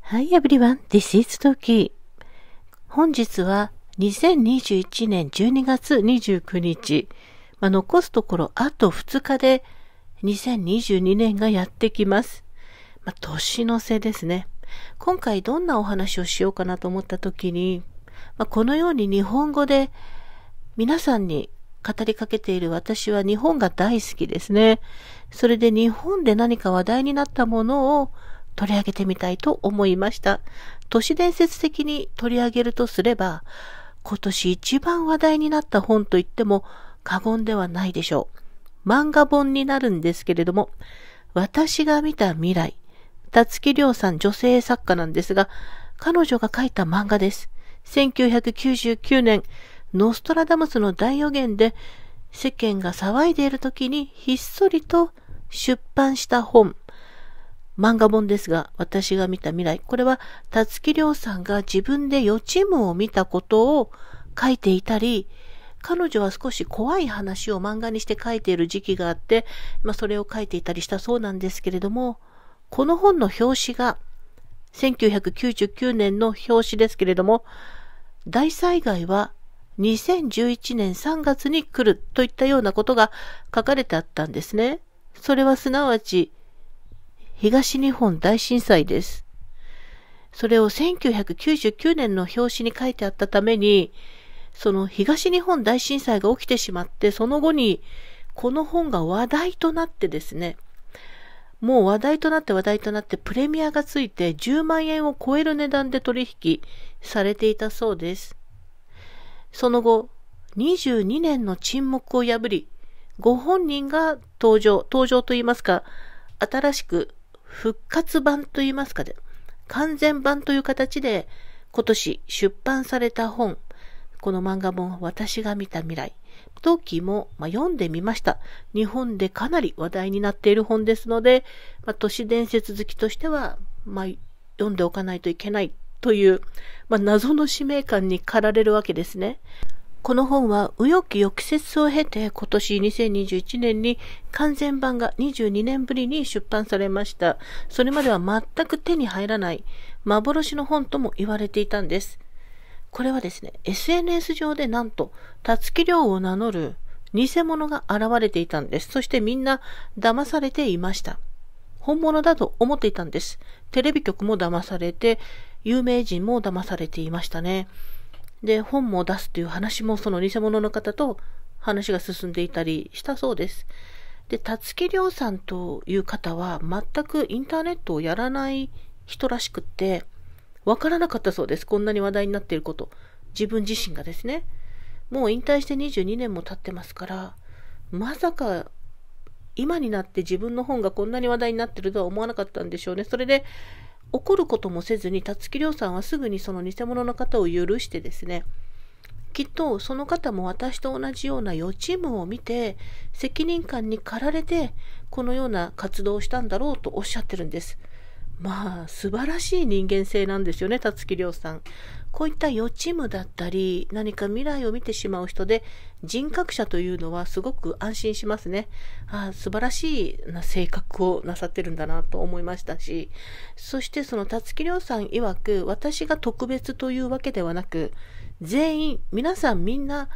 Hi everyone, this is Toki. 本日は2021年12月29日、まあ、残すところあと2日で2022年がやってきます。まあ、年の瀬ですね。今回どんなお話をしようかなと思った時に、まあ、このように日本語で皆さんに語りかけている私は日本が大好きですね。それで日本で何か話題になったものを取り上げてみたいと思いました。都市伝説的に取り上げるとすれば、今年一番話題になった本といっても過言ではないでしょう。漫画本になるんですけれども、私が見た未来、辰木亮さん女性作家なんですが、彼女が書いた漫画です。1999年、ノストラダムスの大予言で世間が騒いでいる時にひっそりと出版した本、漫画本ですが、私が見た未来。これは、たりょうさんが自分で予知夢を見たことを書いていたり、彼女は少し怖い話を漫画にして書いている時期があって、まあ、それを書いていたりしたそうなんですけれども、この本の表紙が、1999年の表紙ですけれども、大災害は2011年3月に来るといったようなことが書かれてあったんですね。それはすなわち東日本大震災です。それを1999年の表紙に書いてあったために、その東日本大震災が起きてしまって、その後にこの本が話題となってですね、もう話題となって話題となってプレミアがついて10万円を超える値段で取引されていたそうです。その後、22年の沈黙を破り、ご本人が登場、登場といいますか、新しく復活版といいますかで、完全版という形で今年出版された本、この漫画本、私が見た未来、トーも、まあ、読んでみました。日本でかなり話題になっている本ですので、まあ、都市伝説好きとしては、まあ、読んでおかないといけないという、まあ、謎の使命感に駆られるわけですね。この本は右翼抑折を経て今年2021年に完全版が22年ぶりに出版されました。それまでは全く手に入らない幻の本とも言われていたんです。これはですね、SNS 上でなんと、たつき亮を名乗る偽物が現れていたんです。そしてみんな騙されていました。本物だと思っていたんです。テレビ局も騙されて、有名人も騙されていましたね。で、本も出すという話もその偽物の方と話が進んでいたりしたそうです。で、たつきりょうさんという方は全くインターネットをやらない人らしくって、わからなかったそうです。こんなに話題になっていること。自分自身がですね。もう引退して22年も経ってますから、まさか今になって自分の本がこんなに話題になってるとは思わなかったんでしょうね。それで、怒ることもせずに、辰木亮さんはすぐにその偽物の方を許してですね、きっとその方も私と同じような予知夢を見て、責任感に駆られて、このような活動をしたんだろうとおっしゃってるんです。まあ、素晴らしい人間性なんですよね、辰木亮さん。こういった予知夢だったり、何か未来を見てしまう人で、人格者というのはすごく安心しますね。ああ、素晴らしいな性格をなさってるんだなと思いましたし、そしてその辰木亮さん曰く、私が特別というわけではなく、全員、皆さんみんな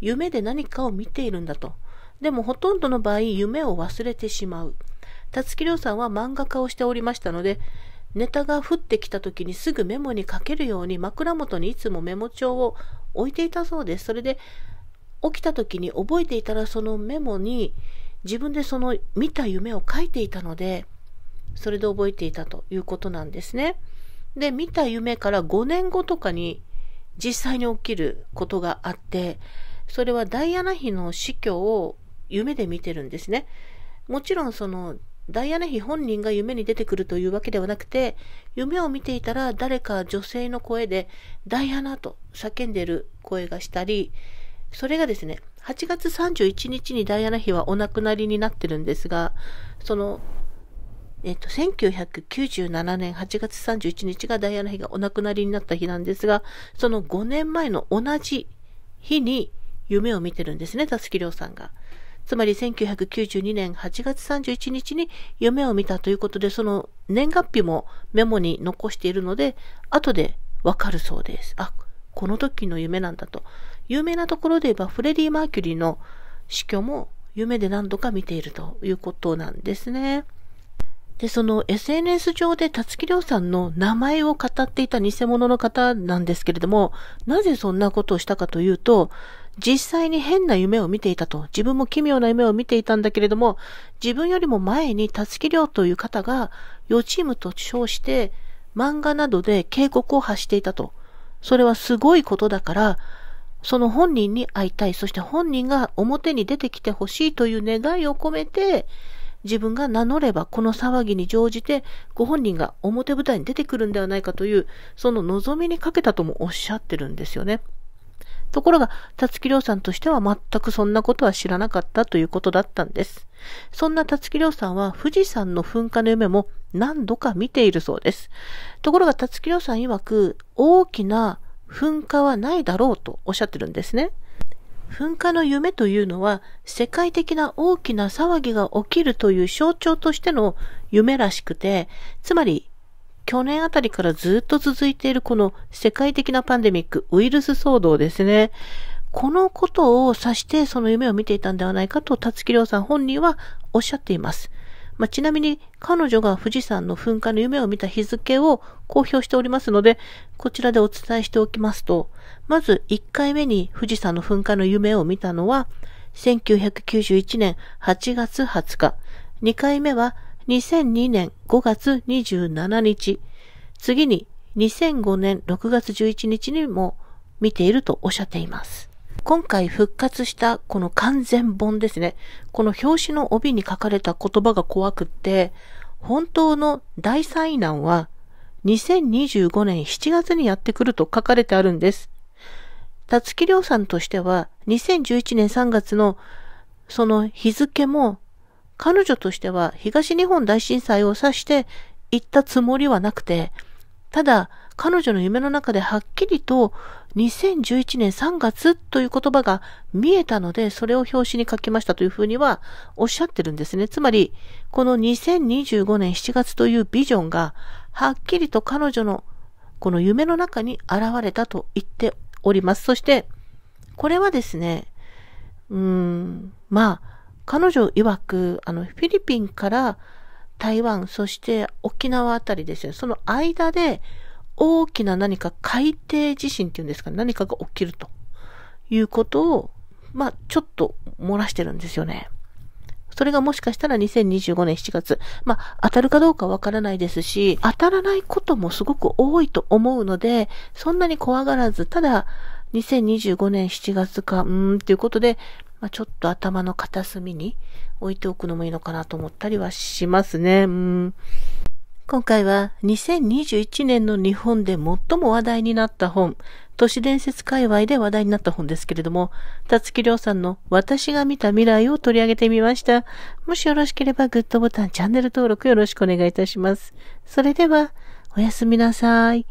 夢で何かを見ているんだと。でもほとんどの場合、夢を忘れてしまう。辰木亮さんは漫画家をしておりましたので、ネタが降ってきた時にすぐメモに書けるように枕元にいつもメモ帳を置いていたそうです。それで起きた時に覚えていたらそのメモに自分でその見た夢を書いていたので、それで覚えていたということなんですね。で、見た夢から5年後とかに実際に起きることがあって、それはダイアナ妃の死去を夢で見てるんですね。もちろんそのダイアナ妃本人が夢に出てくるというわけではなくて、夢を見ていたら誰か女性の声で、ダイアナと叫んでいる声がしたり、それがですね、8月31日にダイアナ妃はお亡くなりになってるんですが、その、えっと、1997年8月31日がダイアナ妃がお亡くなりになった日なんですが、その5年前の同じ日に夢を見てるんですね、たすきりょうさんが。つまり1992年8月31日に夢を見たということで、その年月日もメモに残しているので、後でわかるそうです。あ、この時の夢なんだと。有名なところで言えば、フレディ・マーキュリーの死去も夢で何度か見ているということなんですね。で、その SNS 上で辰木亮さんの名前を語っていた偽物の方なんですけれども、なぜそんなことをしたかというと、実際に変な夢を見ていたと、自分も奇妙な夢を見ていたんだけれども、自分よりも前に辰木亮という方が、予チームと称して、漫画などで警告を発していたと。それはすごいことだから、その本人に会いたい、そして本人が表に出てきてほしいという願いを込めて、自分が名乗ればこの騒ぎに乗じてご本人が表舞台に出てくるんではないかというその望みにかけたともおっしゃってるんですよね。ところが、辰ょ亮さんとしては全くそんなことは知らなかったということだったんです。そんな辰ょ亮さんは富士山の噴火の夢も何度か見ているそうです。ところが辰ょ亮さん曰く、大きな噴火はないだろうとおっしゃってるんですね。噴火の夢というのは世界的な大きな騒ぎが起きるという象徴としての夢らしくて、つまり去年あたりからずっと続いているこの世界的なパンデミック、ウイルス騒動ですね。このことを指してその夢を見ていたんではないかと、辰木亮さん本人はおっしゃっています。まあ、ちなみに彼女が富士山の噴火の夢を見た日付を公表しておりますので、こちらでお伝えしておきますと、まず1回目に富士山の噴火の夢を見たのは、1991年8月20日、2回目は2002年5月27日、次に2005年6月11日にも見ているとおっしゃっています。今回復活したこの完全本ですね。この表紙の帯に書かれた言葉が怖くって、本当の大災難は2025年7月にやってくると書かれてあるんです。たつきりょうさんとしては2011年3月のその日付も彼女としては東日本大震災を指して行ったつもりはなくて、ただ彼女の夢の中ではっきりと2011年3月という言葉が見えたので、それを表紙に書きましたというふうにはおっしゃってるんですね。つまり、この2025年7月というビジョンがはっきりと彼女のこの夢の中に現れたと言っております。そして、これはですね、うーん、まあ、彼女曰く、あの、フィリピンから台湾、そして沖縄あたりですよ。その間で大きな何か海底地震っていうんですか、ね、何かが起きるということを、まあ、ちょっと漏らしてるんですよね。それがもしかしたら2025年7月、まあ、当たるかどうかわからないですし、当たらないこともすごく多いと思うので、そんなに怖がらず、ただ、2025年7月か、うーん、ということで、まあ、ちょっと頭の片隅に置いておくのもいいのかなと思ったりはしますね。うん今回は2021年の日本で最も話題になった本、都市伝説界隈で話題になった本ですけれども、たりょうさんの私が見た未来を取り上げてみました。もしよろしければグッドボタン、チャンネル登録よろしくお願いいたします。それでは、おやすみなさい。